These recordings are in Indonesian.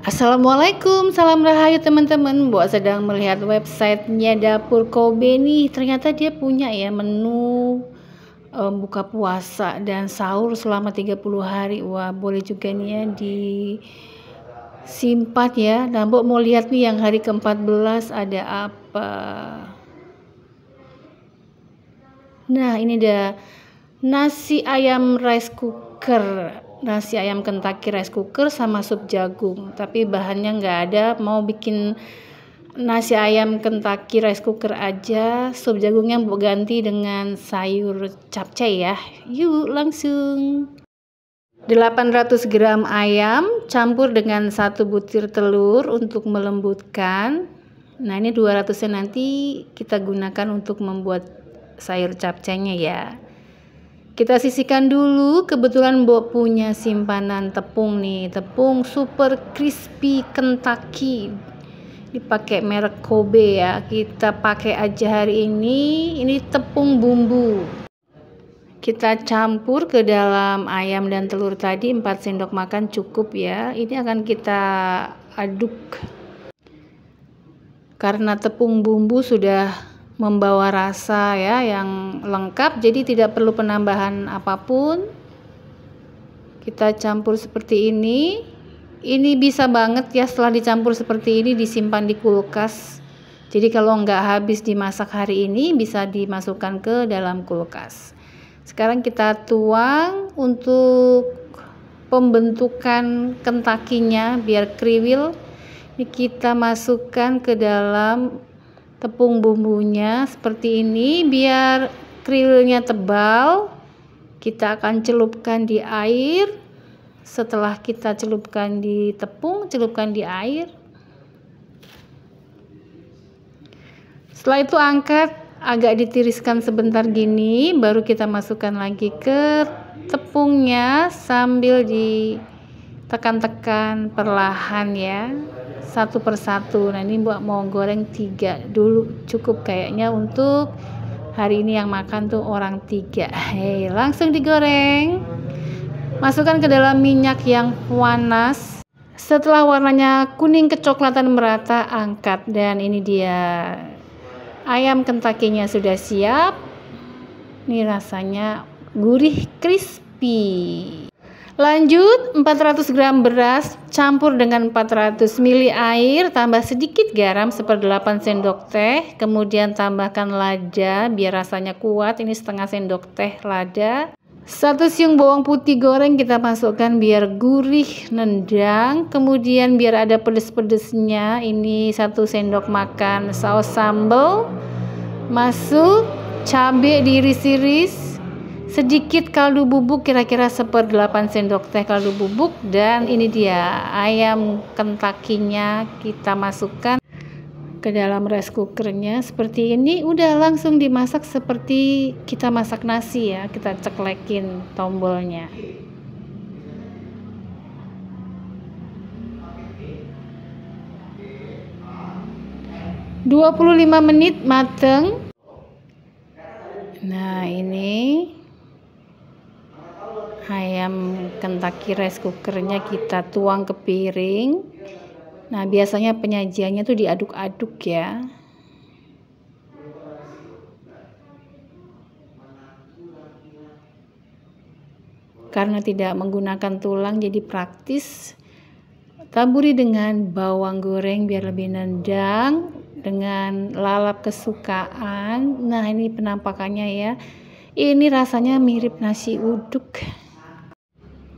Assalamualaikum, salam rahayu teman-teman Buat sedang melihat websitenya Dapur Kobe nih Ternyata dia punya ya menu um, buka puasa dan sahur selama 30 hari Wah boleh juga nih ya di simpat ya Nah Mbok mau lihat nih yang hari ke-14 ada apa Nah ini ada nasi ayam rice cooker nasi ayam Kentucky rice cooker sama sup jagung tapi bahannya nggak ada mau bikin nasi ayam Kentucky rice cooker aja sup jagungnya ganti dengan sayur capcay ya yuk langsung 800 gram ayam campur dengan satu butir telur untuk melembutkan nah ini 200 nya nanti kita gunakan untuk membuat sayur capcaynya ya kita sisihkan dulu, kebetulan Mbok punya simpanan tepung nih, tepung super crispy Kentucky. Dipakai merek Kobe ya. Kita pakai aja hari ini. Ini tepung bumbu. Kita campur ke dalam ayam dan telur tadi 4 sendok makan cukup ya. Ini akan kita aduk. Karena tepung bumbu sudah membawa rasa ya yang lengkap jadi tidak perlu penambahan apapun kita campur seperti ini ini bisa banget ya setelah dicampur seperti ini disimpan di kulkas jadi kalau nggak habis dimasak hari ini bisa dimasukkan ke dalam kulkas sekarang kita tuang untuk pembentukan kentakinya biar kriwil ini kita masukkan ke dalam tepung bumbunya seperti ini biar krilnya tebal kita akan celupkan di air setelah kita celupkan di tepung celupkan di air setelah itu angkat agak ditiriskan sebentar gini baru kita masukkan lagi ke tepungnya sambil ditekan-tekan perlahan ya satu persatu nah ini buat mau goreng tiga dulu cukup kayaknya untuk hari ini yang makan tuh orang tiga hei langsung digoreng masukkan ke dalam minyak yang panas setelah warnanya kuning kecoklatan merata angkat dan ini dia ayam kentakinya sudah siap ini rasanya gurih crispy Lanjut 400 gram beras campur dengan 400 ml air tambah sedikit garam seperdelapan sendok teh kemudian tambahkan lada biar rasanya kuat ini setengah sendok teh lada satu siung bawang putih goreng kita masukkan biar gurih nendang kemudian biar ada pedes-pedesnya ini satu sendok makan saus sambal masuk cabai diiris-iris sedikit kaldu bubuk kira-kira seper 8 sendok teh kaldu bubuk dan ini dia ayam kentakinya kita masukkan ke dalam rice cookernya seperti ini udah langsung dimasak seperti kita masak nasi ya kita ceklekin tombolnya Dua puluh lima menit mateng. Nah, ini ayam Kentucky rice cookernya kita tuang ke piring nah biasanya penyajiannya tuh diaduk-aduk ya karena tidak menggunakan tulang jadi praktis taburi dengan bawang goreng biar lebih nendang dengan lalap kesukaan nah ini penampakannya ya ini rasanya mirip nasi uduk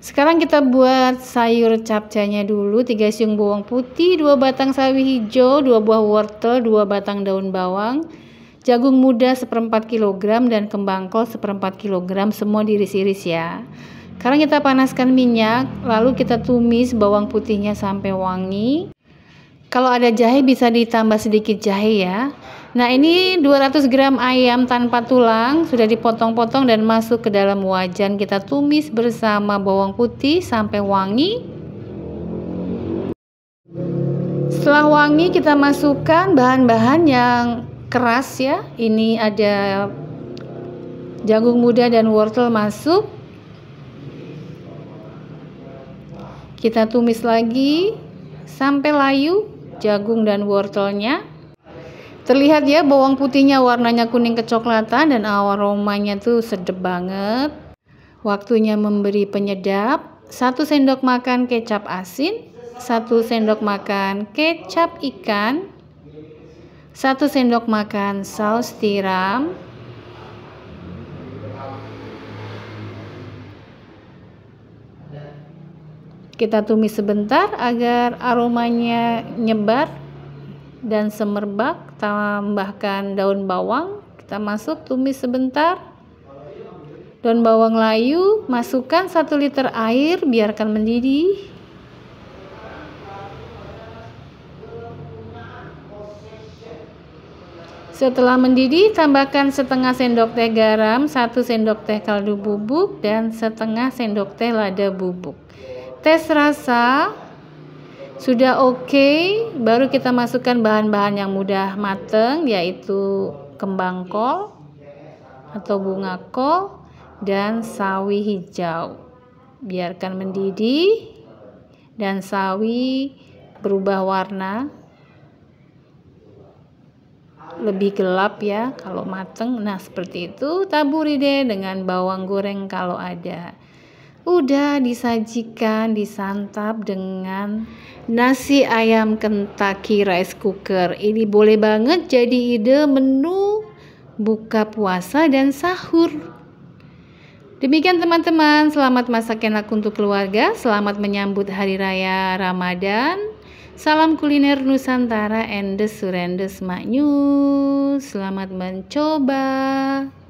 sekarang kita buat sayur capcanya dulu, 3 siung bawang putih, 2 batang sawi hijau, 2 buah wortel, 2 batang daun bawang, jagung muda seperempat kg dan kembang kol seperempat kg, semua diiris-iris ya. Sekarang kita panaskan minyak, lalu kita tumis bawang putihnya sampai wangi. Kalau ada jahe bisa ditambah sedikit jahe ya. Nah, ini 200 gram ayam tanpa tulang sudah dipotong-potong dan masuk ke dalam wajan. Kita tumis bersama bawang putih sampai wangi. Setelah wangi, kita masukkan bahan-bahan yang keras ya. Ini ada jagung muda dan wortel masuk. Kita tumis lagi sampai layu jagung dan wortelnya. Terlihat ya bawang putihnya warnanya kuning kecoklatan dan aromanya tuh sedap banget. Waktunya memberi penyedap satu sendok makan kecap asin, satu sendok makan kecap ikan, satu sendok makan saus tiram, kita tumis sebentar agar aromanya nyebar dan semerbak tambahkan daun bawang kita masuk tumis sebentar daun bawang layu masukkan 1 liter air biarkan mendidih Setelah mendidih, tambahkan setengah sendok teh garam, satu sendok teh kaldu bubuk, dan setengah sendok teh lada bubuk. Tes rasa, sudah oke, okay, baru kita masukkan bahan-bahan yang mudah mateng yaitu kembang kol atau bunga kol dan sawi hijau. Biarkan mendidih dan sawi berubah warna lebih gelap ya kalau mateng nah seperti itu taburi deh dengan bawang goreng kalau ada udah disajikan disantap dengan nasi ayam Kentucky rice cooker. Ini boleh banget jadi ide menu buka puasa dan sahur. Demikian teman-teman, selamat masak enak untuk keluarga, selamat menyambut hari raya Ramadan. Salam kuliner Nusantara the surendes maknyu. Selamat mencoba.